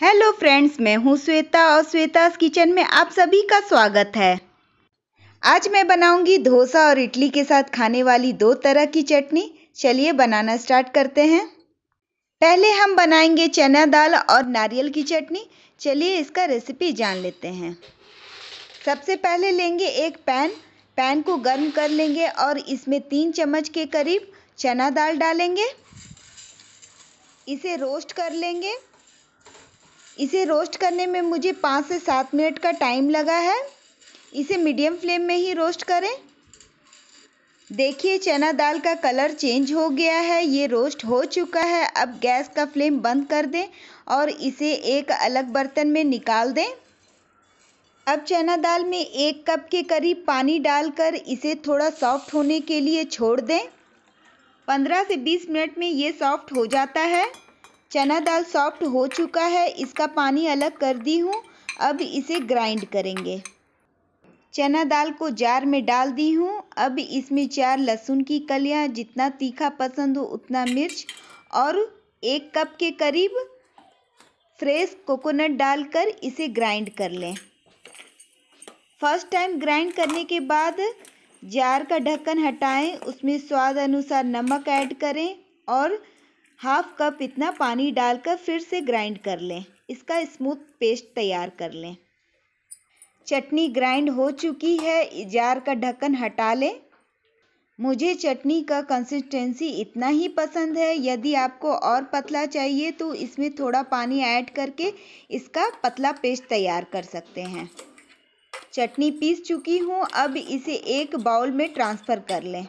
hello friends मैं हूँ श्वेता और श्वेता किचन में आप सभी का स्वागत है आज मैं बनाऊंगी डोसा और इडली के साथ खाने वाली दो तरह की चटनी चलिए बनाना स्टार्ट करते हैं पहले हम बनाएंगे चना दाल और नारियल की चटनी चलिए इसका रेसिपी जान लेते हैं सबसे पहले लेंगे एक पैन पैन को गर्म कर लेंगे और इसमें तीन चम्मच के करीब चना दाल डालेंगे इसे रोस्ट कर लेंगे इसे रोस्ट करने में मुझे पाँच से सात मिनट का टाइम लगा है इसे मीडियम फ्लेम में ही रोस्ट करें देखिए चना दाल का कलर चेंज हो गया है ये रोस्ट हो चुका है अब गैस का फ्लेम बंद कर दें और इसे एक अलग बर्तन में निकाल दें अब चना दाल में एक कप के करीब पानी डालकर इसे थोड़ा सॉफ्ट होने के लिए छोड़ दें 15 से 20 मिनट में ये सॉफ्ट हो जाता है चना दाल सॉफ्ट हो चुका है इसका पानी अलग कर दी हूँ अब इसे ग्राइंड करेंगे चना दाल को जार में डाल दी हूँ अब इसमें चार लहसुन की कलियाँ जितना तीखा पसंद हो उतना मिर्च और एक कप के करीब फ्रेश कोकोनट डालकर इसे ग्राइंड कर लें फर्स्ट टाइम ग्राइंड करने के बाद जार का ढक्कन हटाएं उसमें स्वाद अनुसार नमक ऐड करें और हाफ कप इतना पानी डालकर फिर से ग्राइंड कर लें इसका स्मूथ पेस्ट तैयार कर लें चटनी ग्राइंड हो चुकी है जार का ढक्कन हटा लें मुझे चटनी का कंसिस्टेंसी इतना ही पसंद है यदि आपको और पतला चाहिए तो इसमें थोड़ा पानी ऐड करके इसका पतला पेस्ट तैयार कर सकते हैं चटनी पीस चुकी हूँ अब इसे एक बाउल में ट्रांसफ़र कर लें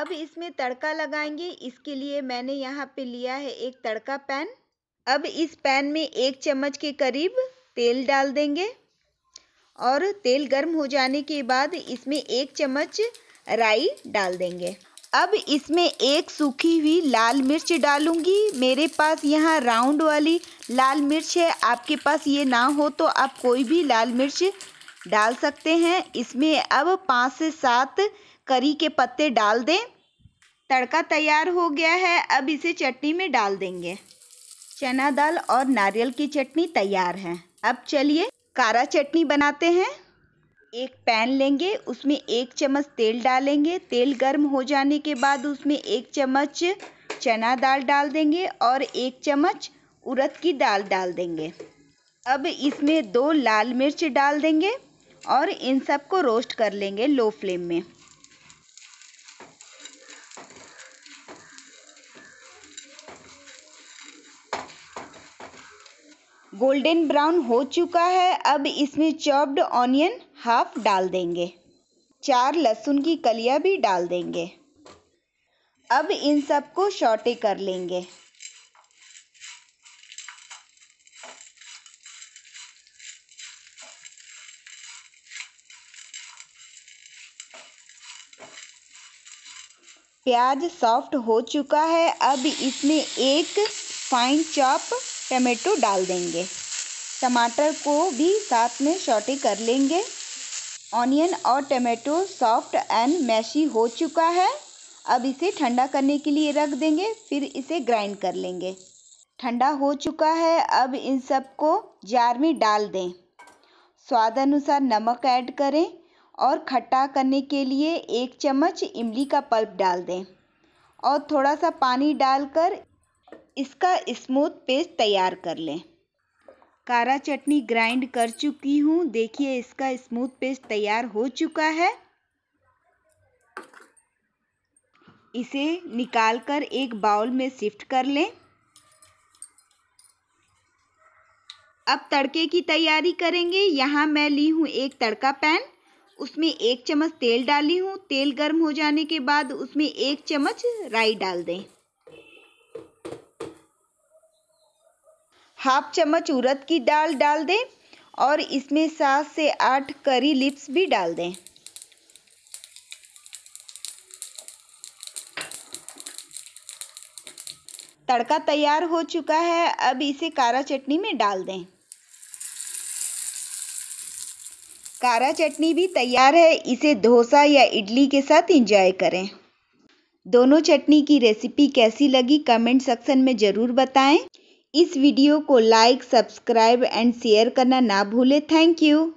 अब इसमें तड़का लगाएंगे इसके लिए मैंने यहाँ पे लिया है एक तड़का पैन अब इस पैन में एक चम्मच के करीब तेल डाल देंगे और तेल गर्म हो जाने के बाद इसमें एक चम्मच राई डाल देंगे अब इसमें एक सूखी हुई लाल मिर्च डालूंगी मेरे पास यहाँ राउंड वाली लाल मिर्च है आपके पास ये ना हो तो आप कोई भी लाल मिर्च डाल सकते हैं इसमें अब पाँच से सात करी के पत्ते डाल दें तड़का तैयार हो गया है अब इसे चटनी में डाल देंगे चना दाल और नारियल की चटनी तैयार है अब चलिए कारा चटनी बनाते हैं एक पैन लेंगे उसमें एक चम्मच तेल डालेंगे तेल गर्म हो जाने के बाद उसमें एक चम्मच चना दाल डाल देंगे और एक चम्मच उड़द की दाल डाल देंगे अब इसमें दो लाल मिर्च डाल देंगे और इन सब को रोस्ट कर लेंगे लो फ्लेम में गोल्डन ब्राउन हो चुका है अब इसमें चॉप्ड ऑनियन हाफ डाल देंगे चार लहसुन की कलियां भी डाल देंगे अब इन सबको शॉर्टे कर लेंगे प्याज सॉफ्ट हो चुका है अब इसमें एक फाइन चॉप टमेटो डाल देंगे टमाटर को भी साथ में शॉटी कर लेंगे ऑनियन और टमेटो सॉफ्ट एंड मैशी हो चुका है अब इसे ठंडा करने के लिए रख देंगे फिर इसे ग्राइंड कर लेंगे ठंडा हो चुका है अब इन सब को जार में डाल दें स्वाद अनुसार नमक ऐड करें और खट्टा करने के लिए एक चम्मच इमली का पल्प डाल दें और थोड़ा सा पानी डालकर इसका स्मूथ पेस्ट तैयार कर लें कारा चटनी ग्राइंड कर चुकी हूँ देखिए इसका स्मूथ पेस्ट तैयार हो चुका है इसे निकालकर एक बाउल में शिफ्ट कर लें अब तड़के की तैयारी करेंगे यहाँ मैं ली हूँ एक तड़का पैन उसमें एक चम्मच तेल डाली हूँ तेल गर्म हो जाने के बाद उसमें एक चम्मच राई डाल दें हाफ चम्मच उड़द की दाल डाल दें और इसमें सात से आठ करी लिप्स भी डाल दें तड़का तैयार हो चुका है अब इसे कारा चटनी में डाल दें कारा चटनी भी तैयार है इसे डोसा या इडली के साथ इंजॉय करें दोनों चटनी की रेसिपी कैसी लगी कमेंट सेक्शन में ज़रूर बताएं इस वीडियो को लाइक सब्सक्राइब एंड शेयर करना ना भूलें थैंक यू